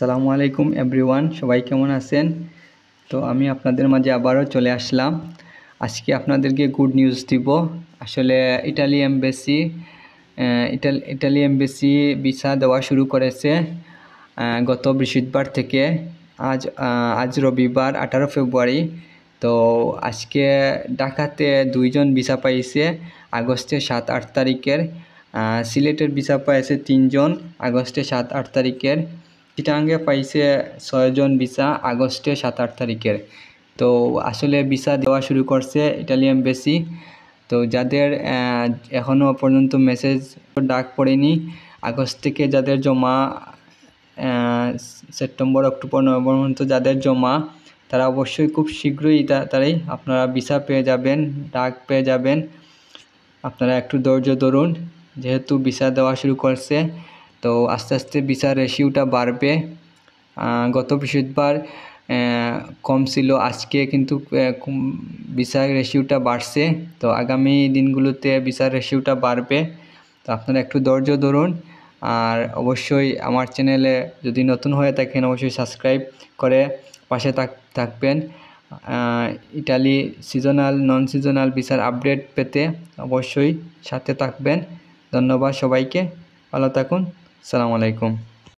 সালামু আলাইকুম এভরিওয়ান সবাই কেমন আছেন তো আমি আপনাদের মাঝে আবারও চলে আসলাম আজকে আপনাদেরকে গুড নিউজ দিব আসলে Italy embassy Italy Italy embassy visa দেওয়া শুরু করেছে গত বৃহস্পতিবার থেকে আজ আজ রবিবার আঠারো ফেব্রুয়ারি তো আজকে ঢাকাতে দুইজন ভিসা পাইছে আগস্টের সাত আট তারিখের সিলেটের ভিসা পাইছে তিনজন আগস্টের সাত আট তারিখের চিটাঙ্গে পাইছে ছয়জন ভিসা আগস্টে সাত আট তারিখের তো আসলে ভিসা দেওয়া শুরু করছে ইটালিয়ান বেসি তো যাদের এখনও পর্যন্ত মেসেজ ডাক পড়েনি আগস্ট থেকে যাদের জমা সেপ্টেম্বর অক্টোবর নভেম্বর পর্যন্ত যাদের জমা তারা অবশ্যই খুব শীঘ্রই তাড়াতাড়ি আপনারা ভিসা পেয়ে যাবেন ডাক পেয়ে যাবেন আপনারা একটু ধৈর্য ধরুন যেহেতু ভিসা দেওয়া শুরু করছে তো আস্তে আস্তে বিচার রেশিওটা বাড়বে গত বৃহস্পতিবার কম ছিল আজকে কিন্তু বিচার রেশিওটা বাড়ছে তো আগামী দিনগুলোতে বিচার রেশিওটা বাড়বে তো আপনারা একটু ধৈর্য ধরুন আর অবশ্যই আমার চ্যানেলে যদি নতুন হয়ে থাকেন অবশ্যই সাবস্ক্রাইব করে পাশে থাকবেন ইটালি সিজনাল নন সিজনাল বিচার আপডেট পেতে অবশ্যই সাথে থাকবেন ধন্যবাদ সবাইকে ভালো থাকুন السلام عليكم